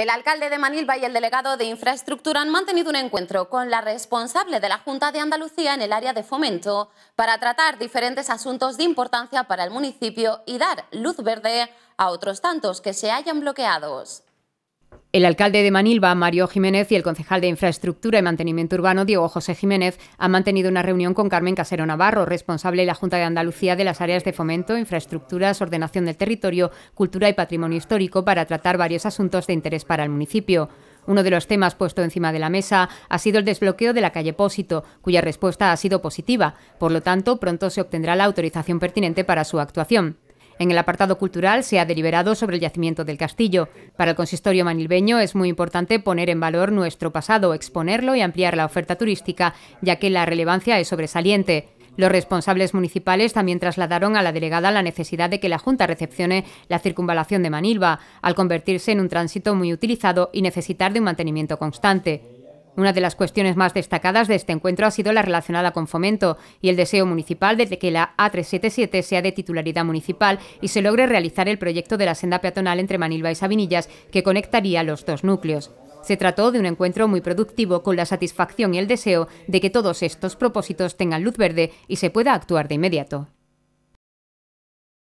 El alcalde de Manilva y el delegado de Infraestructura han mantenido un encuentro con la responsable de la Junta de Andalucía en el área de fomento para tratar diferentes asuntos de importancia para el municipio y dar luz verde a otros tantos que se hayan bloqueados. El alcalde de Manilva, Mario Jiménez, y el concejal de Infraestructura y Mantenimiento Urbano, Diego José Jiménez, han mantenido una reunión con Carmen Casero Navarro, responsable de la Junta de Andalucía de las áreas de fomento, infraestructuras, ordenación del territorio, cultura y patrimonio histórico, para tratar varios asuntos de interés para el municipio. Uno de los temas puesto encima de la mesa ha sido el desbloqueo de la calle Pósito, cuya respuesta ha sido positiva. Por lo tanto, pronto se obtendrá la autorización pertinente para su actuación. En el apartado cultural se ha deliberado sobre el yacimiento del castillo. Para el consistorio manilbeño es muy importante poner en valor nuestro pasado, exponerlo y ampliar la oferta turística, ya que la relevancia es sobresaliente. Los responsables municipales también trasladaron a la delegada la necesidad de que la Junta recepcione la circunvalación de Manilva, al convertirse en un tránsito muy utilizado y necesitar de un mantenimiento constante. Una de las cuestiones más destacadas de este encuentro ha sido la relacionada con fomento y el deseo municipal de que la A377 sea de titularidad municipal y se logre realizar el proyecto de la senda peatonal entre Manilva y Sabinillas que conectaría los dos núcleos. Se trató de un encuentro muy productivo con la satisfacción y el deseo de que todos estos propósitos tengan luz verde y se pueda actuar de inmediato.